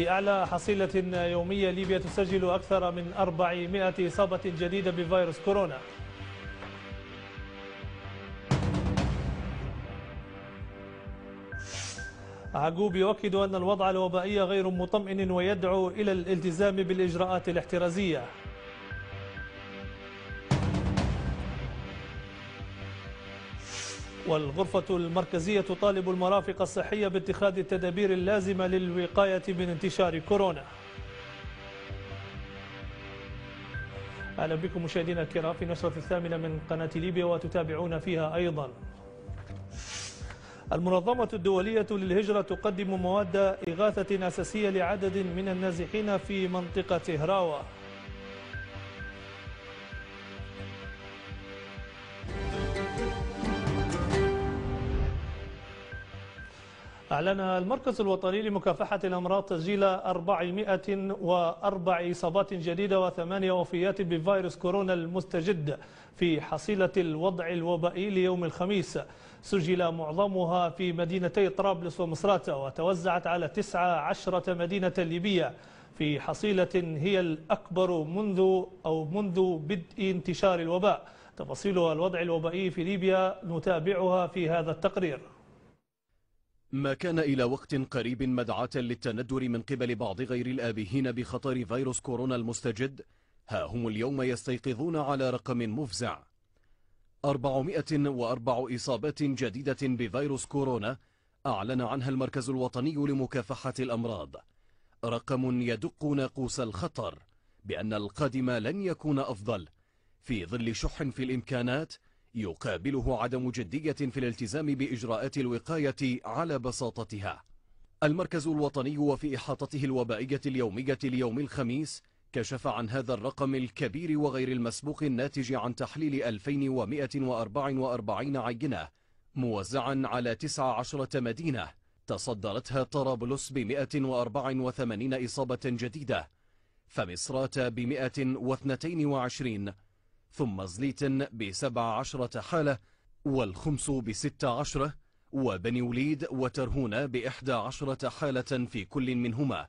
في أعلى حصيلة يومية ليبيا تسجل أكثر من 400 إصابة جديدة بفيروس كورونا عقوب يؤكد أن الوضع الوبائي غير مطمئن ويدعو إلى الالتزام بالإجراءات الاحترازية والغرفة المركزية تطالب المرافق الصحية باتخاذ التدابير اللازمة للوقاية من انتشار كورونا أهلا بكم مشاهدينا الكرام في نشرة الثامنة من قناة ليبيا وتتابعون فيها أيضا المنظمة الدولية للهجرة تقدم مواد إغاثة أساسية لعدد من النازحين في منطقة هراوة أعلن المركز الوطني لمكافحة الأمراض تسجيل 404 إصابات جديدة وثمانية وفيات بفيروس كورونا المستجد في حصيلة الوضع الوبائي ليوم الخميس سجل معظمها في مدينتي طرابلس ومصراتة وتوزعت على 19 مدينة ليبية في حصيلة هي الأكبر منذ أو منذ بدء انتشار الوباء تفاصيل الوضع الوبائي في ليبيا نتابعها في هذا التقرير ما كان إلى وقت قريب مدعاة للتندر من قبل بعض غير الآبهين بخطر فيروس كورونا المستجد ها هم اليوم يستيقظون على رقم مفزع 404 إصابات جديدة بفيروس كورونا أعلن عنها المركز الوطني لمكافحة الأمراض رقم يدق ناقوس الخطر بأن القادم لن يكون أفضل في ظل شح في الإمكانات يقابله عدم جدية في الالتزام بإجراءات الوقاية على بساطتها المركز الوطني وفي إحاطته الوبائية اليومية ليوم الخميس كشف عن هذا الرقم الكبير وغير المسبوق الناتج عن تحليل 2144 عينة موزعا على 19 مدينة تصدرتها طرابلس ب 184 إصابة جديدة فمصرات ب 122 ثم زليتن بسبع عشرة حالة والخمس بست عشرة وبني وليد وترهون بإحدى عشرة حالة في كل منهما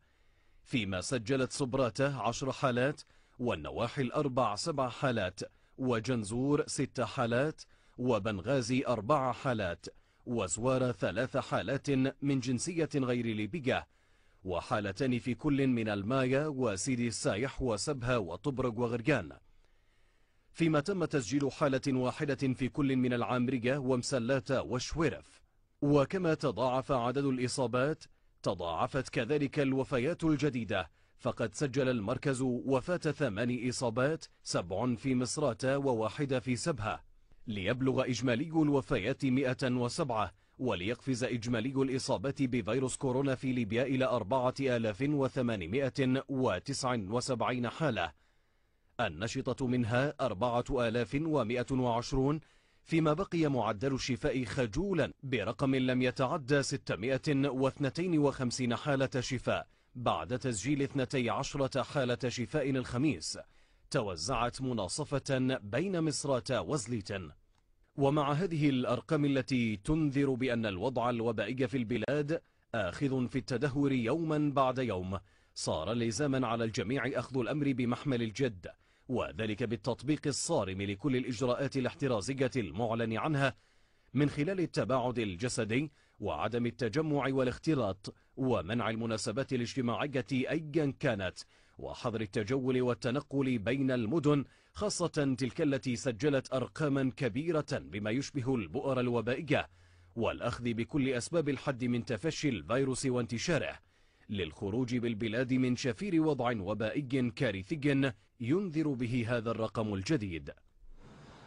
فيما سجلت صبراتة عشر حالات والنواحي الأربع سبع حالات وجنزور ست حالات وبنغازي أربع حالات وزوار ثلاث حالات من جنسية غير ليبية وحالتان في كل من المايا وسيدي السايح وسبها وطبرق وغرقان فيما تم تسجيل حالة واحدة في كل من العامرية ومسلاتة وشويرف وكما تضاعف عدد الإصابات تضاعفت كذلك الوفيات الجديدة فقد سجل المركز وفاة ثمان إصابات سبع في مصراتة وواحدة في سبهة ليبلغ إجمالي الوفيات 107 وليقفز إجمالي الإصابات بفيروس كورونا في ليبيا إلى 4879 حالة النشطة منها 4120 فيما بقي معدل الشفاء خجولا برقم لم يتعدى 652 حالة شفاء بعد تسجيل 12 حالة شفاء الخميس توزعت مناصفة بين مصراتا وزليتن ومع هذه الأرقام التي تنذر بأن الوضع الوبائي في البلاد آخذ في التدهور يوما بعد يوم صار لزاما على الجميع أخذ الأمر بمحمل الجد وذلك بالتطبيق الصارم لكل الإجراءات الاحترازية المعلن عنها من خلال التباعد الجسدي وعدم التجمع والاختلاط ومنع المناسبات الاجتماعية أيا كانت وحظر التجول والتنقل بين المدن خاصة تلك التي سجلت أرقاما كبيرة بما يشبه البؤر الوبائية والأخذ بكل أسباب الحد من تفشي الفيروس وانتشاره للخروج بالبلاد من شفير وضع وبائي كارثي ينذر به هذا الرقم الجديد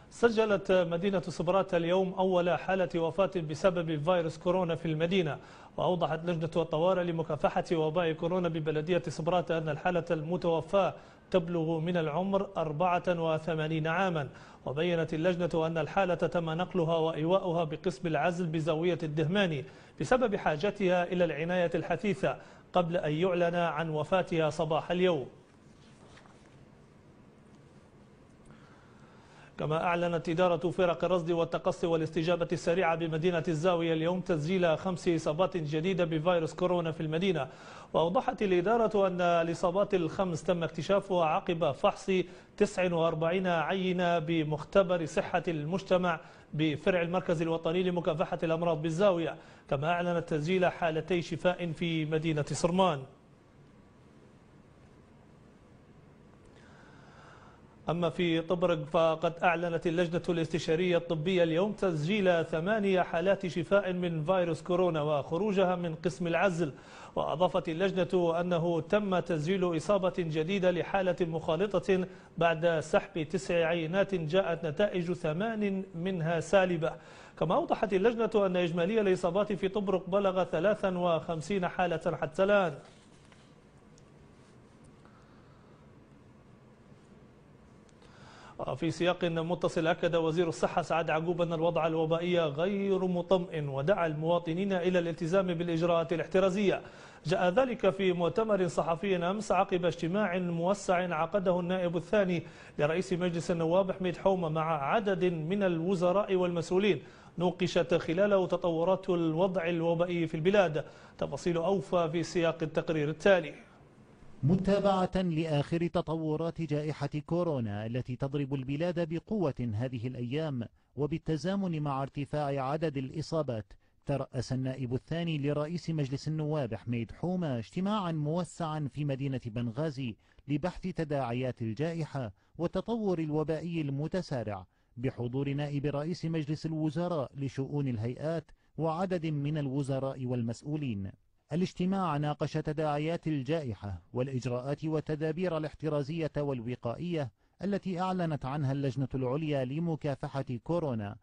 سجلت مدينة صبرات اليوم أول حالة وفاة بسبب فيروس كورونا في المدينة وأوضحت لجنة الطوارئ لمكافحة وباء كورونا ببلدية صبرات أن الحالة المتوفاة تبلغ من العمر 84 عاما وبينت اللجنة أن الحالة تم نقلها وإيواؤها بقسم العزل بزاوية الدهماني بسبب حاجتها إلى العناية الحثيثة قبل أن يعلن عن وفاتها صباح اليوم كما أعلنت إدارة فرق الرصد والتقصي والاستجابة السريعة بمدينة الزاوية اليوم تسجيل خمس إصابات جديدة بفيروس كورونا في المدينة وأوضحت الإدارة أن الإصابات الخمس تم اكتشافها عقب فحص 49 عينة بمختبر صحة المجتمع بفرع المركز الوطني لمكافحة الأمراض بالزاوية كما أعلنت تسجيل حالتي شفاء في مدينة صرمان أما في طبرق فقد أعلنت اللجنة الاستشارية الطبية اليوم تسجيل ثمانية حالات شفاء من فيروس كورونا وخروجها من قسم العزل وأضافت اللجنة أنه تم تسجيل إصابة جديدة لحالة مخالطة بعد سحب تسع عينات جاءت نتائج ثمان منها سالبة كما أوضحت اللجنة أن إجمالي الإصابات في طبرق بلغ 53 حالة حتى الآن في سياق متصل أكد وزير الصحة سعد عقوب أن الوضع الوبائي غير مطمئن ودعا المواطنين إلى الالتزام بالإجراءات الاحترازية جاء ذلك في مؤتمر صحفي أمس عقب اجتماع موسع عقده النائب الثاني لرئيس مجلس النواب حميد حومة مع عدد من الوزراء والمسؤولين نوقشت خلاله تطورات الوضع الوبائي في البلاد تفاصيل أوفى في سياق التقرير التالي متابعة لآخر تطورات جائحة كورونا التي تضرب البلاد بقوة هذه الأيام وبالتزامن مع ارتفاع عدد الإصابات ترأس النائب الثاني لرئيس مجلس النواب حميد حومة اجتماعا موسعا في مدينة بنغازي لبحث تداعيات الجائحة والتطور الوبائي المتسارع بحضور نائب رئيس مجلس الوزراء لشؤون الهيئات وعدد من الوزراء والمسؤولين الاجتماع ناقش تداعيات الجائحة والإجراءات والتدابير الاحترازية والوقائية التي أعلنت عنها اللجنة العليا لمكافحة كورونا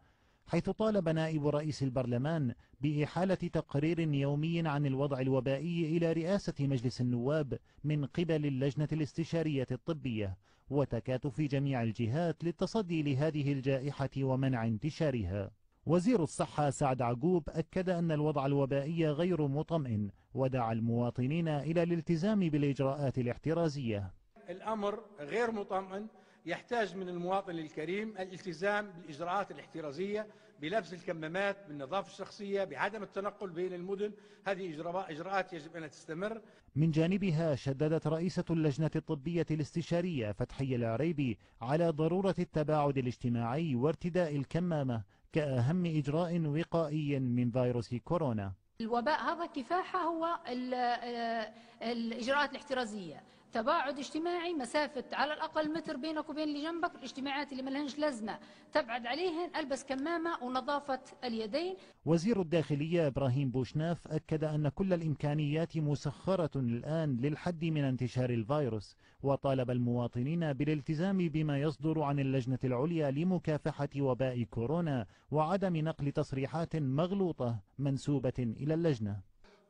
حيث طالب نائب رئيس البرلمان بإحالة تقرير يومي عن الوضع الوبائي إلى رئاسة مجلس النواب من قبل اللجنة الاستشارية الطبية وتكاتف جميع الجهات للتصدي لهذه الجائحة ومنع انتشارها وزير الصحة سعد عقوب أكد أن الوضع الوبائي غير مطمئن ودعا المواطنين إلى الالتزام بالإجراءات الاحترازية الأمر غير مطمئن يحتاج من المواطن الكريم الالتزام بالإجراءات الاحترازية بلبس الكمامات بالنظافة الشخصية بعدم التنقل بين المدن هذه إجراءات يجب أن تستمر من جانبها شددت رئيسة اللجنة الطبية الاستشارية فتحي العريبي على ضرورة التباعد الاجتماعي وارتداء الكمامة كأهم إجراء وقائي من فيروس كورونا الوباء هذا كفاحة هو آه، آه، الإجراءات الاحترازية تباعد اجتماعي مسافة على الأقل متر بينك وبين اللي جنبك الاجتماعات اللي ملهنش لازمة تبعد عليهن ألبس كمامة ونظافة اليدين وزير الداخلية إبراهيم بوشناف أكد أن كل الإمكانيات مسخرة الآن للحد من انتشار الفيروس وطالب المواطنين بالالتزام بما يصدر عن اللجنة العليا لمكافحة وباء كورونا وعدم نقل تصريحات مغلوطة منسوبة إلى اللجنة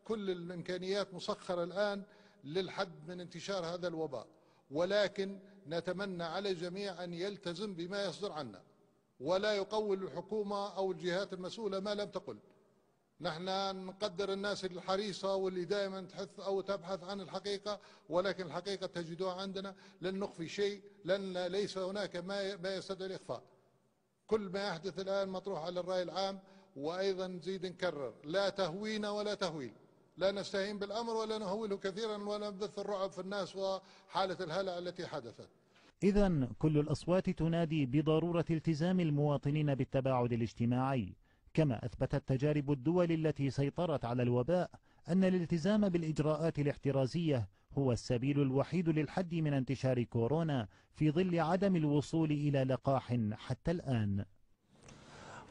كل الإمكانيات مسخرة الآن للحد من انتشار هذا الوباء ولكن نتمنى على الجميع أن يلتزم بما يصدر عنا ولا يقول الحكومة أو الجهات المسؤولة ما لم تقل نحن نقدر الناس الحريصة واللي دائما تحث أو تبحث عن الحقيقة ولكن الحقيقة تجدوها عندنا لن نخفي شيء لن ليس هناك ما ما يستدعي الإخفاء كل ما يحدث الآن مطروح على الرأي العام وأيضا نزيد نكرر لا تهوين ولا تهويل لا نستهين بالأمر ولا نهوله كثيرا ولا نبث الرعب في الناس وحالة الهلع التي حدثت إذا كل الأصوات تنادي بضرورة التزام المواطنين بالتباعد الاجتماعي كما أثبتت تجارب الدول التي سيطرت على الوباء أن الالتزام بالإجراءات الاحترازية هو السبيل الوحيد للحد من انتشار كورونا في ظل عدم الوصول إلى لقاح حتى الآن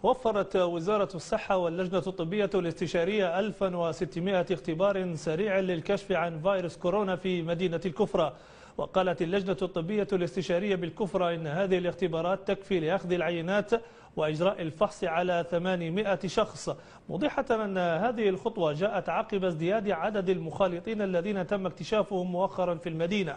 وفرت وزارة الصحة واللجنة الطبية الاستشارية 1600 اختبار سريع للكشف عن فيروس كورونا في مدينة الكفرة وقالت اللجنة الطبية الاستشارية بالكفرة إن هذه الاختبارات تكفي لأخذ العينات وإجراء الفحص على 800 شخص موضحة أن هذه الخطوة جاءت عقب ازدياد عدد المخالطين الذين تم اكتشافهم مؤخرا في المدينة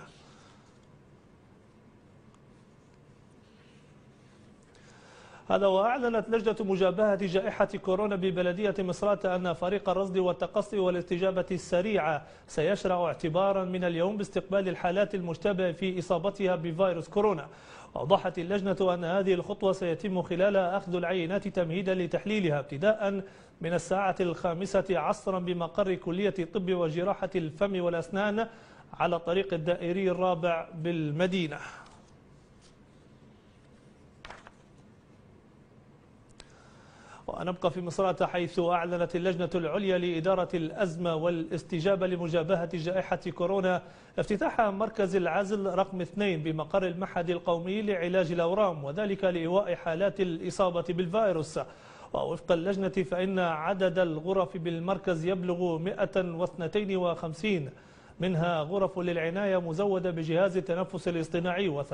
هذا وأعلنت لجنة مجابهة جائحة كورونا ببلدية مصرات أن فريق الرصد والتقصي والاستجابة السريعة سيشرع اعتبارا من اليوم باستقبال الحالات المشتبه في إصابتها بفيروس كورونا أوضحت اللجنة أن هذه الخطوة سيتم خلالها أخذ العينات تمهيدا لتحليلها ابتداء من الساعة الخامسة عصرا بمقر كلية الطب وجراحة الفم والأسنان على طريق الدائري الرابع بالمدينة ونبقى في مصرات حيث أعلنت اللجنة العليا لإدارة الأزمة والاستجابة لمجابهة جائحة كورونا افتتاح مركز العزل رقم 2 بمقر المعهد القومي لعلاج الأورام وذلك لإيواء حالات الإصابة بالفيروس ووفق اللجنة فإن عدد الغرف بالمركز يبلغ 152 منها غرف للعناية مزودة بجهاز التنفس الاصطناعي و48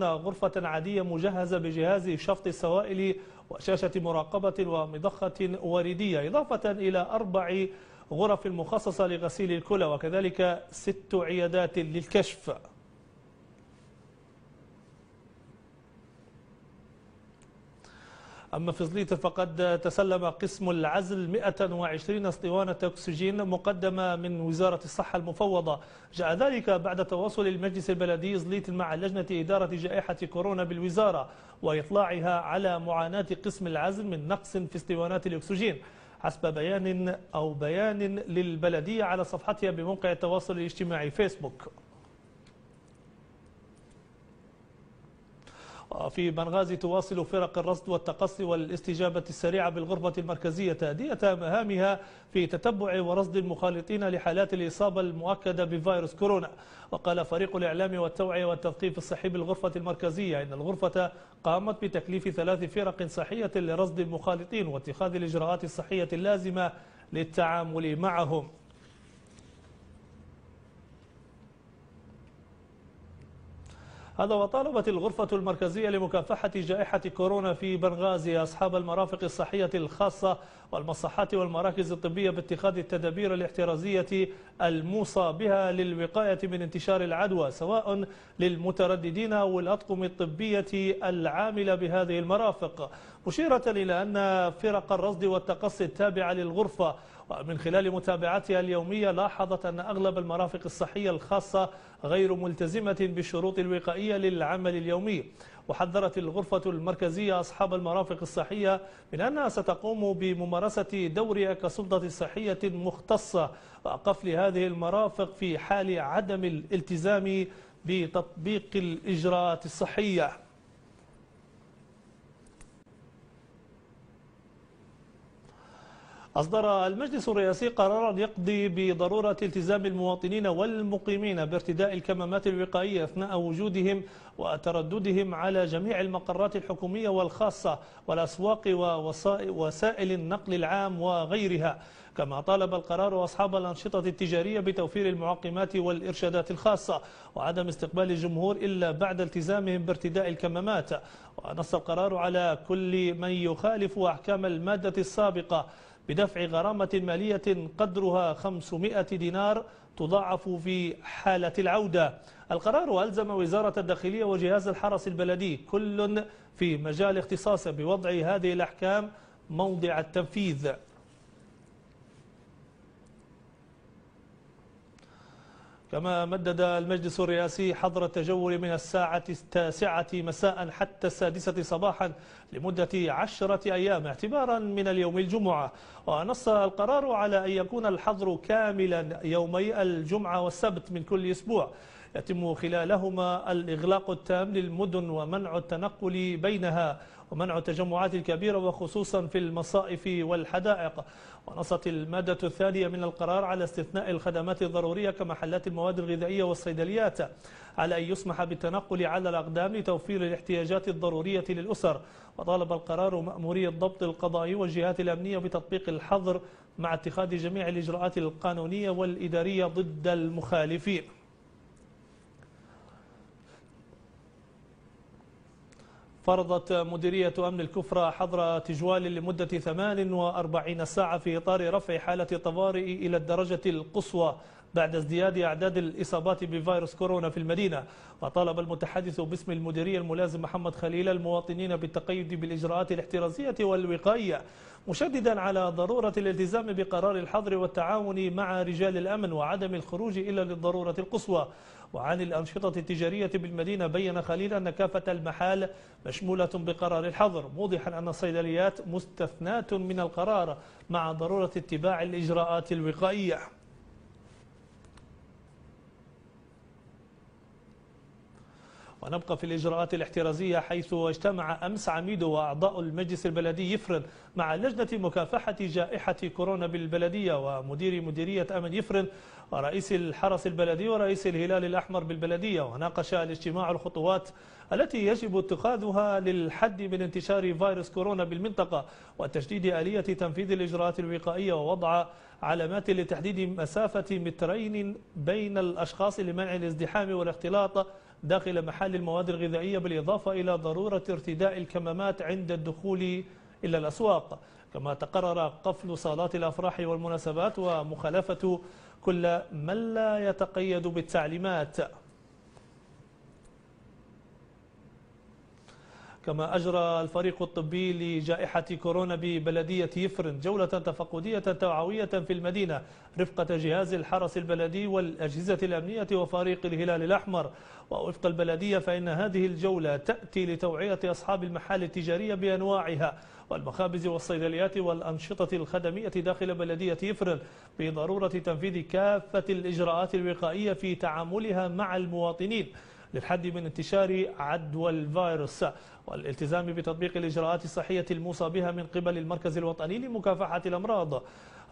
غرفة عادية مجهزة بجهاز شفط السوائل وشاشة مراقبة ومضخة وريدية إضافة إلى أربع غرف مخصصة لغسيل الكلى وكذلك ست عيادات للكشف أما في زليت فقد تسلم قسم العزل 120 اسطوانة أكسجين مقدمة من وزارة الصحة المفوضة جاء ذلك بعد تواصل المجلس البلدي زليت مع لجنة إدارة جائحة كورونا بالوزارة وإطلاعها على معاناة قسم العزل من نقص في اسطوانات الأكسجين حسب بيان أو بيان للبلدية على صفحتها بموقع التواصل الاجتماعي فيسبوك في بنغازي تواصل فرق الرصد والتقصي والاستجابة السريعة بالغرفة المركزية تأدية مهامها في تتبع ورصد المخالطين لحالات الإصابة المؤكدة بفيروس كورونا وقال فريق الإعلام والتوعية والتثقيف الصحي بالغرفة المركزية إن الغرفة قامت بتكليف ثلاث فرق صحية لرصد المخالطين واتخاذ الإجراءات الصحية اللازمة للتعامل معهم هذا وطالبت الغرفة المركزية لمكافحة جائحة كورونا في بنغازي أصحاب المرافق الصحية الخاصة والمصحات والمراكز الطبية باتخاذ التدابير الاحترازية الموصى بها للوقاية من انتشار العدوى سواء للمترددين أو الأطقم الطبية العاملة بهذه المرافق مشيرة إلى أن فرق الرصد والتقصي التابعة للغرفة ومن خلال متابعتها اليومية لاحظت أن أغلب المرافق الصحية الخاصة غير ملتزمة بالشروط الوقائية للعمل اليومي وحذرت الغرفة المركزية أصحاب المرافق الصحية من أنها ستقوم بممارسة دورها كسلطة صحية مختصة وقفل هذه المرافق في حال عدم الالتزام بتطبيق الإجراءات الصحية أصدر المجلس الرئاسي قرارا يقضي بضرورة التزام المواطنين والمقيمين بارتداء الكمامات الوقائية أثناء وجودهم وترددهم على جميع المقرات الحكومية والخاصة والأسواق ووسائل النقل العام وغيرها كما طالب القرار أصحاب الأنشطة التجارية بتوفير المعقمات والإرشادات الخاصة وعدم استقبال الجمهور إلا بعد التزامهم بارتداء الكمامات ونص القرار على كل من يخالف أحكام المادة السابقة بدفع غرامة مالية قدرها 500 دينار تضاعف في حالة العودة القرار ألزم وزارة الداخلية وجهاز الحرس البلدي كل في مجال اختصاصه بوضع هذه الأحكام موضع التنفيذ كما مدد المجلس الرئاسي حظر التجول من الساعة التاسعة مساء حتى السادسة صباحا لمدة عشرة أيام اعتبارا من اليوم الجمعة ونص القرار على أن يكون الحظر كاملا يومي الجمعة والسبت من كل أسبوع يتم خلالهما الإغلاق التام للمدن ومنع التنقل بينها ومنع التجمعات الكبيرة وخصوصا في المصائف والحدائق ونصت المادة الثانية من القرار على استثناء الخدمات الضرورية كمحلات المواد الغذائية والصيدليات على أن يسمح بالتنقل على الأقدام لتوفير الاحتياجات الضرورية للأسر وطالب القرار مأموري الضبط القضائي والجهات الأمنية بتطبيق الحظر مع اتخاذ جميع الإجراءات القانونية والإدارية ضد المخالفين فرضت مديرية أمن الكفرة حظر تجوال لمدة 48 ساعة في إطار رفع حالة الطوارئ إلى الدرجة القصوى بعد ازدياد أعداد الإصابات بفيروس كورونا في المدينة وطالب المتحدث باسم المديرية الملازم محمد خليل المواطنين بالتقيد بالإجراءات الاحترازية والوقائية مشددا على ضرورة الالتزام بقرار الحظر والتعاون مع رجال الأمن وعدم الخروج إلا للضرورة القصوى وعن الأنشطة التجارية بالمدينة بين خليل أن كافة المحال مشمولة بقرار الحظر موضحا أن الصيدليات مستثناة من القرار مع ضرورة اتباع الإجراءات الوقائية ونبقى في الإجراءات الاحترازية حيث اجتمع أمس عميد وأعضاء المجلس البلدي يفرن مع لجنة مكافحة جائحة كورونا بالبلدية ومدير مديرية أمن يفرن ورئيس الحرس البلدي ورئيس الهلال الأحمر بالبلدية وناقش الاجتماع الخطوات التي يجب اتخاذها للحد من انتشار فيروس كورونا بالمنطقة وتشديد آلية تنفيذ الإجراءات الوقائية ووضع علامات لتحديد مسافة مترين بين الأشخاص لمنع الازدحام والاختلاط داخل محل المواد الغذائية بالإضافة إلى ضرورة ارتداء الكمامات عند الدخول إلى الأسواق كما تقرر قفل صالات الأفراح والمناسبات ومخالفة كل من لا يتقيد بالتعليمات كما أجرى الفريق الطبي لجائحة كورونا ببلدية يفرن جولة تفقدية توعوية في المدينة رفقة جهاز الحرس البلدي والأجهزة الأمنية وفريق الهلال الأحمر ووفق البلدية فإن هذه الجولة تأتي لتوعية أصحاب المحال التجارية بأنواعها والمخابز والصيدليات والأنشطة الخدمية داخل بلدية يفرن بضرورة تنفيذ كافة الإجراءات الوقائية في تعاملها مع المواطنين للحد من انتشار عدوى الفيروس والالتزام بتطبيق الإجراءات الصحية الموصى بها من قبل المركز الوطني لمكافحة الأمراض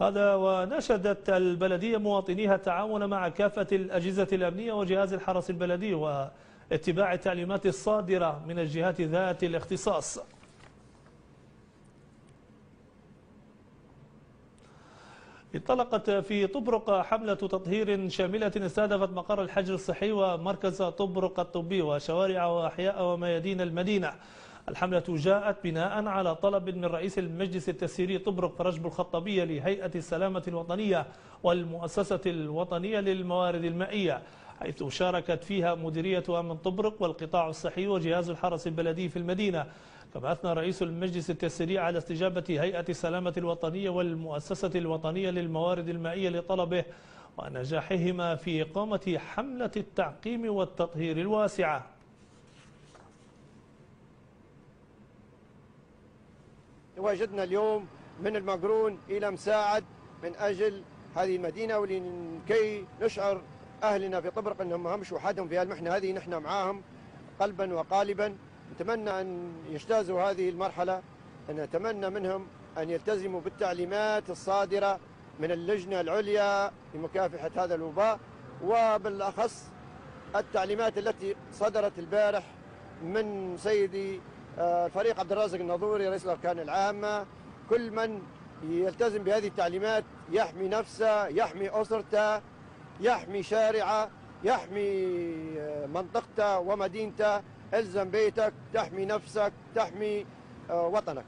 هذا ونشدت البلدية مواطنيها التعاون مع كافة الأجهزة الأمنية وجهاز الحرس البلدي واتباع التعليمات الصادرة من الجهات ذات الاختصاص انطلقت في طبرق حملة تطهير شاملة استهدفت مقر الحجر الصحي ومركز طبرق الطبي وشوارع وأحياء وميادين المدينة الحملة جاءت بناء على طلب من رئيس المجلس التسييري طبرق رجب الخطابية لهيئة السلامة الوطنية والمؤسسة الوطنية للموارد المائية حيث شاركت فيها مديرية أمن طبرق والقطاع الصحي وجهاز الحرس البلدي في المدينة كما رئيس المجلس التسريع على استجابة هيئة السلامة الوطنية والمؤسسة الوطنية للموارد المائية لطلبه ونجاحهما في إقامة حملة التعقيم والتطهير الواسعة تواجدنا اليوم من المقرون إلى مساعد من أجل هذه المدينة ولكي نشعر أهلنا في طبرق أنهم همش وحدهم في المحنة هذه نحن معاهم قلبا وقالبا نتمنى أن يجتازوا هذه المرحلة أن نتمنى منهم أن يلتزموا بالتعليمات الصادرة من اللجنة العليا لمكافحة هذا الوباء وبالأخص التعليمات التي صدرت البارح من سيدي آه، الفريق عبد الرازق النظوري رئيس الأركان العامة كل من يلتزم بهذه التعليمات يحمي نفسه يحمي أسرته يحمي شارعه يحمي آه، منطقته ومدينته الزم بيتك تحمي نفسك تحمي آه، وطنك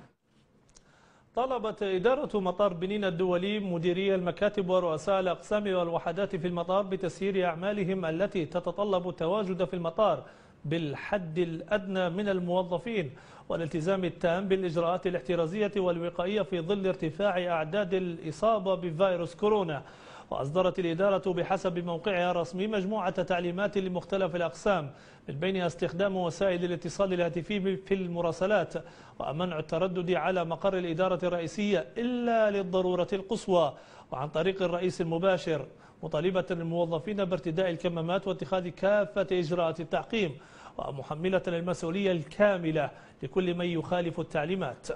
طلبت إدارة مطار بنين الدولي مديري المكاتب ورؤساء الأقسام والوحدات في المطار بتسيير أعمالهم التي تتطلب التواجد في المطار بالحد الأدنى من الموظفين والالتزام التام بالإجراءات الاحترازية والوقائية في ظل ارتفاع أعداد الإصابة بفيروس كورونا وأصدرت الإدارة بحسب موقعها الرسمي مجموعة تعليمات لمختلف الأقسام من بينها استخدام وسائل الاتصال الهاتفي في المراسلات ومنع التردد على مقر الإدارة الرئيسية إلا للضرورة القصوى وعن طريق الرئيس المباشر مطالبة الموظفين بارتداء الكمامات واتخاذ كافة إجراءات التعقيم ومحملة المسؤولية الكاملة لكل من يخالف التعليمات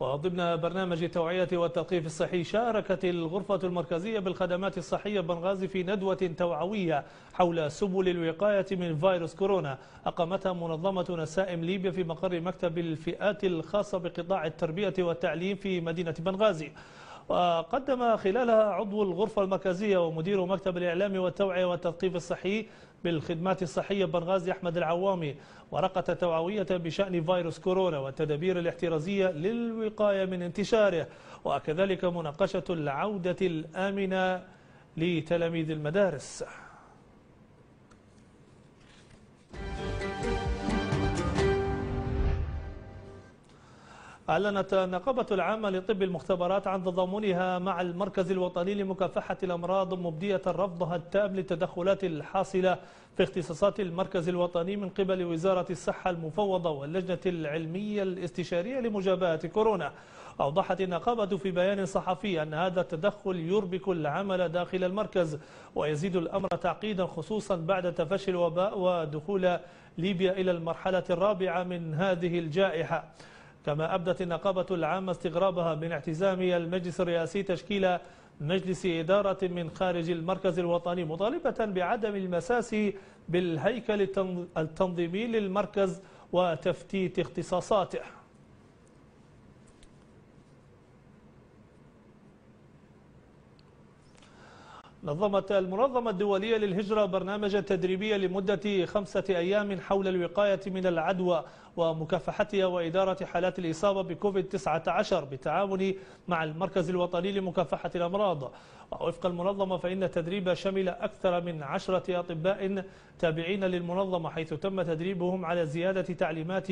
وضمن برنامج التوعية والتثقيف الصحي شاركت الغرفة المركزية بالخدمات الصحية بنغازي في ندوة توعوية حول سبل الوقاية من فيروس كورونا أقامتها منظمة نسائم ليبيا في مقر مكتب الفئات الخاصة بقطاع التربية والتعليم في مدينة بنغازي وقدم خلالها عضو الغرفة المركزية ومدير مكتب الإعلام والتوعية والتثقيف الصحي بالخدمات الصحية بنغازي أحمد العوامي ورقة توعوية بشأن فيروس كورونا والتدابير الاحترازية للوقاية من انتشاره وكذلك مناقشة العودة الآمنة لتلاميذ المدارس أعلنت النقابة العامة لطب المختبرات عن تضامنها مع المركز الوطني لمكافحة الأمراض مبدية رفضها التام للتدخلات الحاصلة في اختصاصات المركز الوطني من قبل وزارة الصحة المفوضة واللجنة العلمية الاستشارية لمجابهة كورونا أوضحت النقابة في بيان صحفي أن هذا التدخل يربك العمل داخل المركز ويزيد الأمر تعقيدا خصوصا بعد تفشي الوباء ودخول ليبيا إلى المرحلة الرابعة من هذه الجائحة كما أبدت النقابة العامة استغرابها من اعتزام المجلس الرئاسي تشكيل مجلس إدارة من خارج المركز الوطني مطالبة بعدم المساس بالهيكل التنظيمي للمركز وتفتيت اختصاصاته نظمت المنظمة الدولية للهجرة برنامجا تدريبيا لمدة خمسة أيام حول الوقاية من العدوى ومكافحتها وإدارة حالات الإصابة بكوفيد-19 بالتعاون مع المركز الوطني لمكافحة الأمراض ووفق المنظمة فإن التدريب شمل أكثر من عشرة أطباء تابعين للمنظمة حيث تم تدريبهم على زيادة تعليمات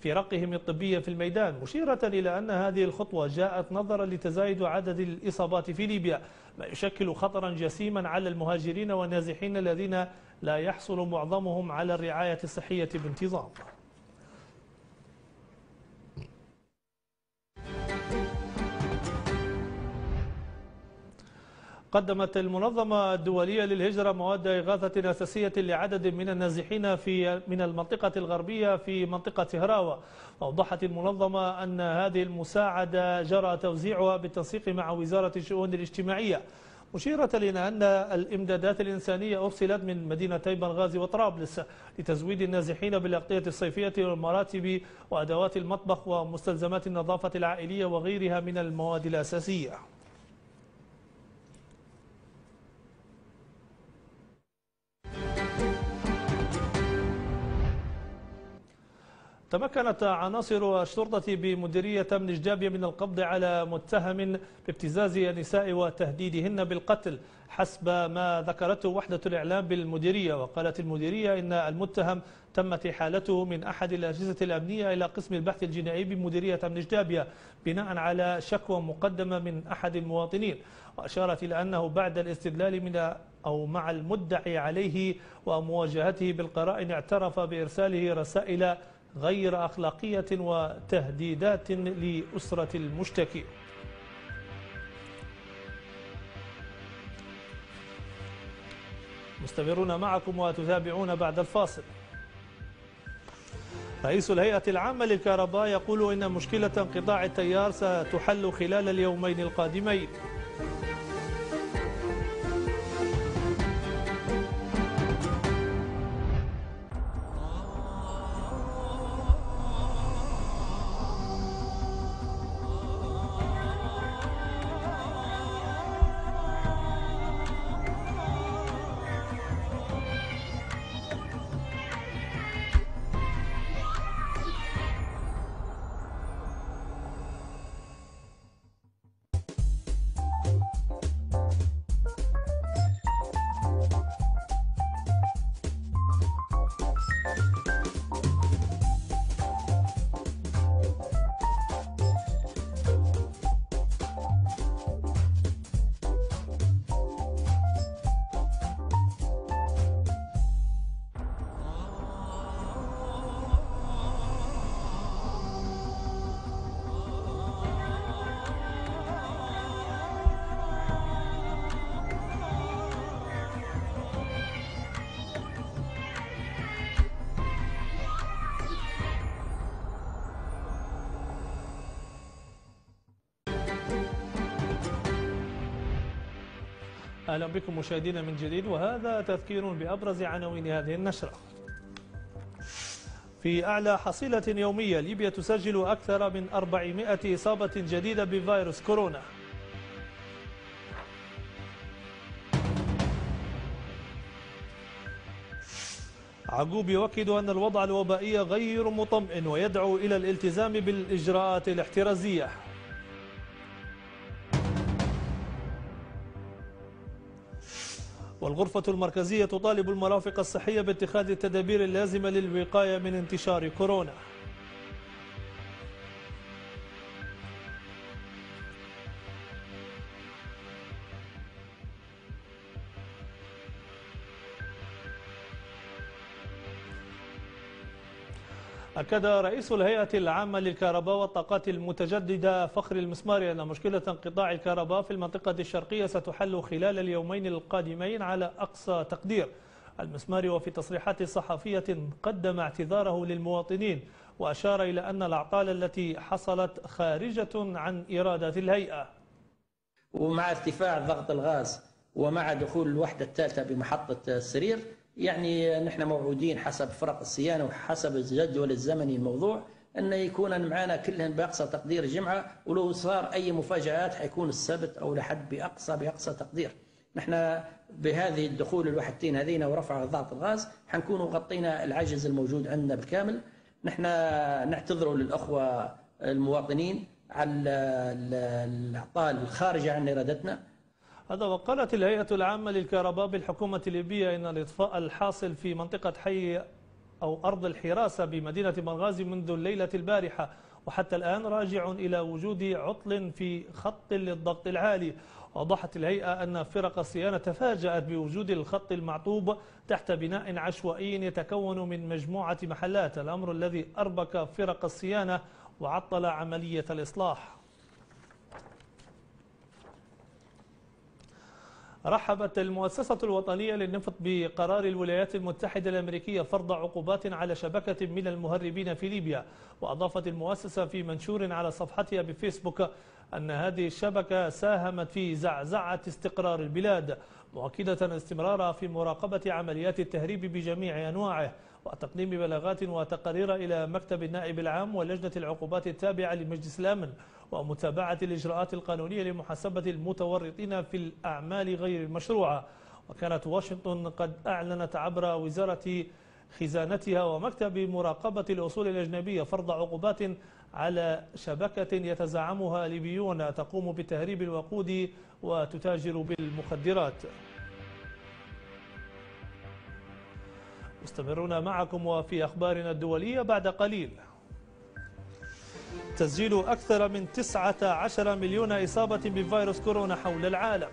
فرقهم الطبية في الميدان مشيرة إلى أن هذه الخطوة جاءت نظرا لتزايد عدد الإصابات في ليبيا ما يشكل خطرا جسيما على المهاجرين والنازحين الذين لا يحصل معظمهم على الرعاية الصحية بانتظام قدمت المنظمة الدولية للهجرة مواد إغاثة أساسية لعدد من النازحين في من المنطقة الغربية في منطقة هراوة أوضحت المنظمة أن هذه المساعدة جرى توزيعها بالتنسيق مع وزارة الشؤون الاجتماعية مشيرة إلى أن الإمدادات الإنسانية أرسلت من مدينتي بنغازي وطرابلس لتزويد النازحين بالأغطية الصيفية والمراتب وأدوات المطبخ ومستلزمات النظافة العائلية وغيرها من المواد الأساسية تمكنت عناصر الشرطة بمديرية أمن جابية من القبض على متهم بابتزاز النساء وتهديدهن بالقتل حسب ما ذكرته وحدة الإعلام بالمديرية وقالت المديرية إن المتهم تمت حالته من أحد الأجهزة الأمنية إلى قسم البحث الجنائي بمديرية أمن جابية بناء على شكوى مقدمة من أحد المواطنين وأشارت إلى أنه بعد الاستدلال من أو مع المدعي عليه ومواجهته بالقرائن اعترف بإرساله رسائل غير أخلاقية وتهديدات لأسرة المشتكي مستمرون معكم وتتابعون بعد الفاصل رئيس الهيئة العامة للكهرباء يقول إن مشكلة انقطاع التيار ستحل خلال اليومين القادمين أهلا بكم مشاهدينا من جديد وهذا تذكير بأبرز عناوين هذه النشرة في أعلى حصيلة يومية ليبيا تسجل أكثر من 400 إصابة جديدة بفيروس كورونا عقوب يؤكد أن الوضع الوبائي غير مطمئن ويدعو إلى الالتزام بالإجراءات الاحترازية والغرفة المركزية تطالب المرافق الصحية باتخاذ التدابير اللازمة للوقاية من انتشار كورونا أكد رئيس الهيئة العامة للكهرباء والطاقات المتجددة فخر المسماري أن مشكلة انقطاع الكهرباء في المنطقة الشرقية ستحل خلال اليومين القادمين على أقصى تقدير المسماري وفي تصريحات صحفية قدم اعتذاره للمواطنين وأشار إلى أن الأعطال التي حصلت خارجة عن إرادة الهيئة ومع ارتفاع ضغط الغاز ومع دخول الوحدة الثالثة بمحطة السرير يعني نحن موعودين حسب فرق الصيانه وحسب الجدول الزمني الموضوع ان يكون معنا كلهن باقصى تقدير جمعه ولو صار اي مفاجات حيكون السبت او لحد باقصى باقصى تقدير نحن بهذه الدخول الوحدتين هذين ورفع ضغط الغاز حنكون غطينا العجز الموجود عندنا بالكامل نحن نعتذروا للاخوه المواطنين على الاعطال الخارجه عن ارادتنا هذا وقالت الهيئة العامة للكهرباء بالحكومة الليبية إن الإطفاء الحاصل في منطقة حي أو أرض الحراسة بمدينة بنغازي منذ الليلة البارحة وحتى الآن راجع إلى وجود عطل في خط للضغط العالي وضحت الهيئة أن فرق الصيانة تفاجأت بوجود الخط المعطوب تحت بناء عشوائي يتكون من مجموعة محلات الأمر الذي أربك فرق الصيانة وعطل عملية الإصلاح رحبت المؤسسة الوطنية للنفط بقرار الولايات المتحدة الأمريكية فرض عقوبات على شبكة من المهربين في ليبيا وأضافت المؤسسة في منشور على صفحتها بفيسبوك أن هذه الشبكة ساهمت في زعزعة استقرار البلاد مؤكدة استمرارها في مراقبة عمليات التهريب بجميع أنواعه وتقديم بلاغات وتقارير إلى مكتب النائب العام ولجنة العقوبات التابعة لمجلس الأمن ومتابعة الإجراءات القانونية لمحاسبة المتورطين في الأعمال غير المشروعة وكانت واشنطن قد أعلنت عبر وزارة خزانتها ومكتب مراقبة الأصول الأجنبية فرض عقوبات على شبكة يتزعمها ليبيون تقوم بتهريب الوقود وتتاجر بالمخدرات مستمرون معكم وفي أخبارنا الدولية بعد قليل تسجيل أكثر من 19 مليون إصابة بفيروس كورونا حول العالم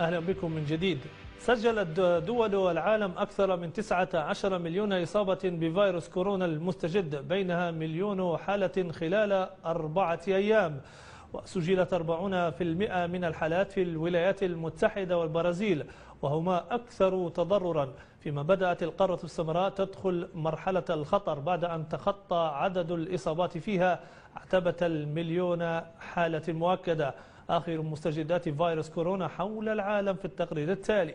أهلا بكم من جديد سجلت دول العالم أكثر من 19 مليون إصابة بفيروس كورونا المستجد بينها مليون حالة خلال أربعة أيام وسجلت 40% من الحالات في الولايات المتحدة والبرازيل وهما أكثر تضررا فيما بدأت القارة السمراء تدخل مرحلة الخطر بعد أن تخطى عدد الإصابات فيها عتبة المليون حالة مؤكدة آخر مستجدات فيروس كورونا حول العالم في التقرير التالي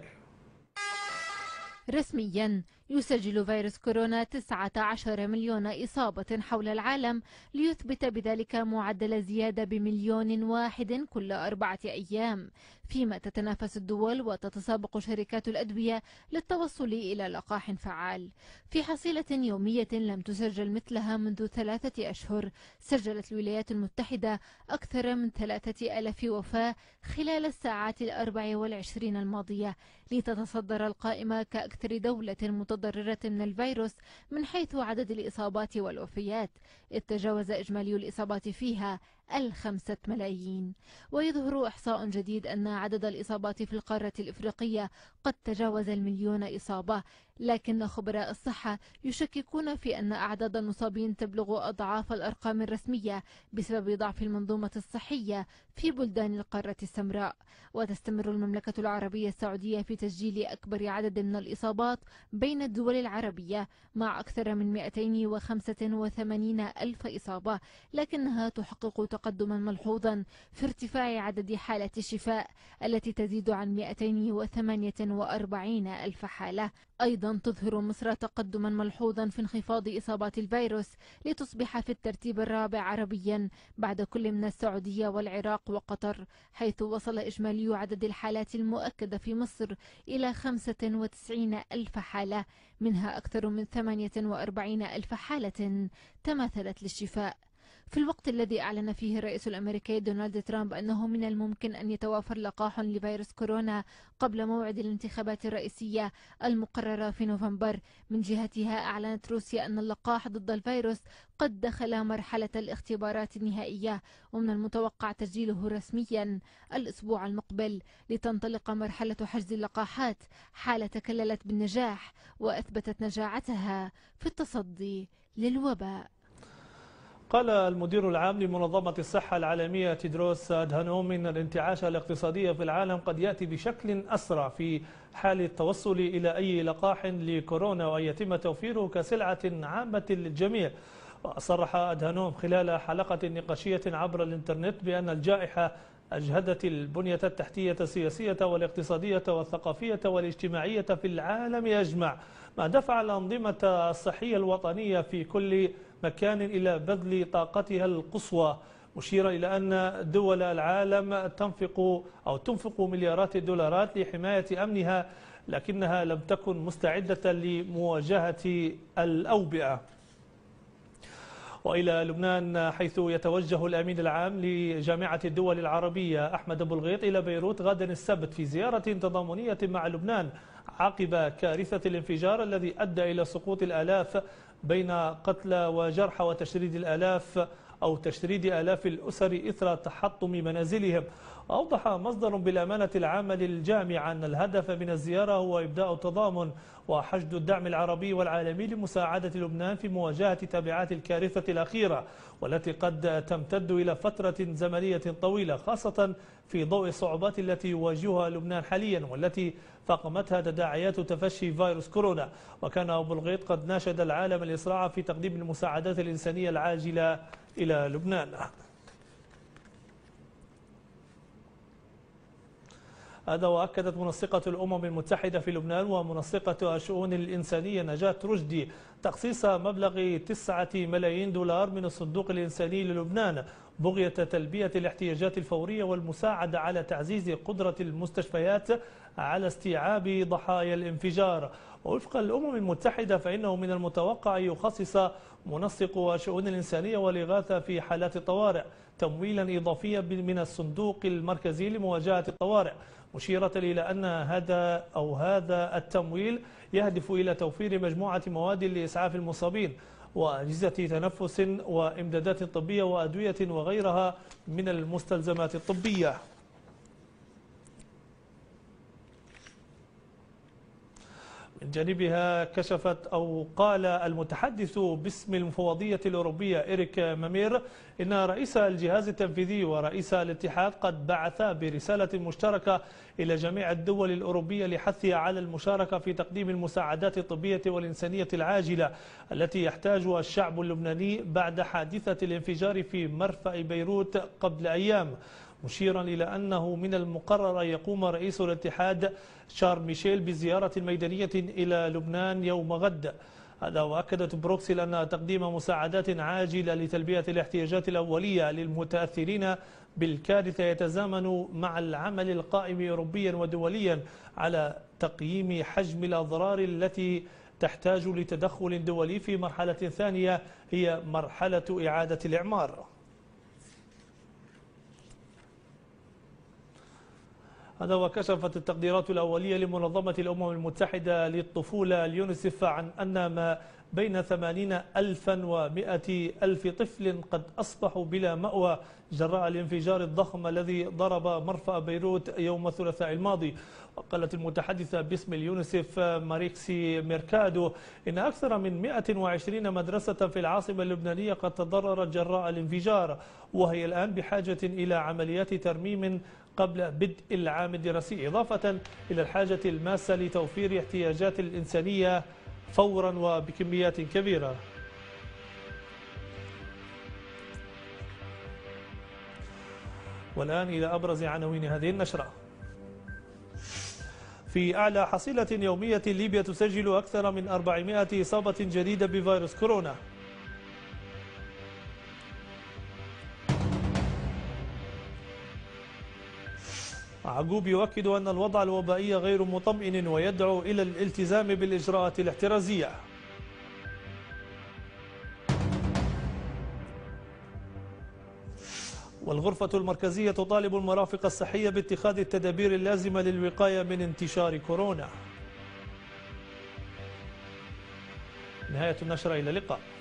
رسميا يسجل فيروس كورونا 19 مليون إصابة حول العالم ليثبت بذلك معدل زيادة بمليون واحد كل أربعة أيام فيما تتنافس الدول وتتسابق شركات الأدوية للتوصل إلى لقاح فعال في حصيلة يومية لم تسجل مثلها منذ ثلاثة أشهر سجلت الولايات المتحدة أكثر من ثلاثة ألف وفاة خلال الساعات الأربع والعشرين الماضية لتتصدر القائمة كأكثر دولة متضررة من الفيروس من حيث عدد الإصابات والوفيات إذ تجاوز إجمالي الإصابات فيها الخمسة ملايين ويظهر إحصاء جديد أن عدد الإصابات في القارة الإفريقية قد تجاوز المليون إصابة لكن خبراء الصحة يشككون في أن أعداد المصابين تبلغ أضعاف الأرقام الرسمية بسبب ضعف المنظومة الصحية في بلدان القارة السمراء وتستمر المملكة العربية السعودية في تسجيل أكبر عدد من الإصابات بين الدول العربية مع أكثر من 285 ألف إصابة لكنها تحقق تقدما ملحوظا في ارتفاع عدد حالات الشفاء التي تزيد عن 248 ألف حالة أيضا تظهر مصر تقدما ملحوظا في انخفاض إصابات الفيروس لتصبح في الترتيب الرابع عربيا بعد كل من السعودية والعراق وقطر حيث وصل إجمالي عدد الحالات المؤكدة في مصر إلى 95 ألف حالة منها أكثر من 48 ألف حالة تماثلت للشفاء في الوقت الذي أعلن فيه الرئيس الأمريكي دونالد ترامب أنه من الممكن أن يتوافر لقاح لفيروس كورونا قبل موعد الانتخابات الرئيسية المقررة في نوفمبر من جهتها أعلنت روسيا أن اللقاح ضد الفيروس قد دخل مرحلة الاختبارات النهائية ومن المتوقع تسجيله رسميا الأسبوع المقبل لتنطلق مرحلة حجز اللقاحات حالة تكللت بالنجاح وأثبتت نجاعتها في التصدي للوباء قال المدير العام لمنظمة الصحة العالمية تدروس أدهانوم إن الانتعاش الاقتصادي في العالم قد يأتي بشكل أسرع في حال التوصل إلى أي لقاح لكورونا وأن يتم توفيره كسلعة عامة للجميع وصرح أدهانوم خلال حلقة نقاشية عبر الإنترنت بأن الجائحة أجهدت البنية التحتية السياسية والاقتصادية والثقافية والاجتماعية في العالم أجمع ما دفع الأنظمة الصحية الوطنية في كل مكان إلى بذل طاقتها القصوى مشيرا إلى أن دول العالم تنفق أو تنفق مليارات الدولارات لحماية أمنها لكنها لم تكن مستعدة لمواجهة الأوبئة وإلى لبنان حيث يتوجه الأمين العام لجامعة الدول العربية أحمد أبو الغيط إلى بيروت غدا السبت في زيارة تضامنية مع لبنان عقب كارثة الانفجار الذي أدى إلى سقوط الآلاف بين قتلى وجرحى وتشريد الآلاف أو تشريد آلاف الأسر إثر تحطم منازلهم أوضح مصدر بالأمانة العامة للجامعة أن الهدف من الزيارة هو إبداء التضامن وحشد الدعم العربي والعالمي لمساعدة لبنان في مواجهة تبعات الكارثة الأخيرة والتي قد تمتد إلى فترة زمنية طويلة خاصة في ضوء الصعوبات التي يواجهها لبنان حاليا والتي فاقمتها تداعيات تفشي فيروس كورونا وكان أبو الغيط قد ناشد العالم الإسراع في تقديم المساعدات الإنسانية العاجلة إلى لبنان هذا وأكدت منسقة الأمم المتحدة في لبنان ومنسقة الشؤون الإنسانية نجاة رشدي تخصيص مبلغ 9 ملايين دولار من الصندوق الإنساني للبنان بغية تلبية الاحتياجات الفورية والمساعدة على تعزيز قدرة المستشفيات على استيعاب ضحايا الانفجار ووفق الأمم المتحدة فإنه من المتوقع يخصص منسق الشؤون الإنسانية والإغاثة في حالات الطوارئ تمويلا إضافيا من الصندوق المركزي لمواجهة الطوارئ مشيرة إلى أن هذا أو هذا التمويل يهدف إلى توفير مجموعة مواد لإسعاف المصابين وأجهزة تنفس وإمدادات طبية وأدوية وغيرها من المستلزمات الطبية من جانبها كشفت أو قال المتحدث باسم المفوضية الأوروبية إريك مامير إن رئيس الجهاز التنفيذي ورئيس الاتحاد قد بعثا برسالة مشتركة إلى جميع الدول الأوروبية لحثها على المشاركة في تقديم المساعدات الطبية والإنسانية العاجلة التي يحتاجها الشعب اللبناني بعد حادثة الانفجار في مرفأ بيروت قبل أيام مشيرا إلى أنه من المقرر أن يقوم رئيس الاتحاد شارل ميشيل بزيارة ميدانية إلى لبنان يوم غد هذا وأكدت بروكسل أن تقديم مساعدات عاجلة لتلبية الاحتياجات الأولية للمتأثرين بالكارثة يتزامن مع العمل القائم أوروبيا ودوليا على تقييم حجم الأضرار التي تحتاج لتدخل دولي في مرحلة ثانية هي مرحلة إعادة الإعمار هذا وكشفت التقديرات الأولية لمنظمة الأمم المتحدة للطفولة اليونسف عن أن ما بين 80 ألفا ومئة ألف طفل قد أصبحوا بلا مأوى جراء الانفجار الضخم الذي ضرب مرفأ بيروت يوم الثلاثاء الماضي وقالت المتحدثة باسم اليونسف ماريكسي ميركادو إن أكثر من 120 مدرسة في العاصمة اللبنانية قد تضررت جراء الانفجار وهي الآن بحاجة إلى عمليات ترميم قبل بدء العام الدراسي إضافة إلى الحاجة الماسة لتوفير احتياجات الإنسانية فورا وبكميات كبيرة والآن إلى أبرز عناوين هذه النشرة في أعلى حصيلة يومية ليبيا تسجل أكثر من 400 إصابة جديدة بفيروس كورونا عجوب يؤكد أن الوضع الوبائي غير مطمئن ويدعو إلى الالتزام بالإجراءات الاحترازية والغرفة المركزية تطالب المرافق الصحية باتخاذ التدابير اللازمة للوقاية من انتشار كورونا نهاية النشرة إلى اللقاء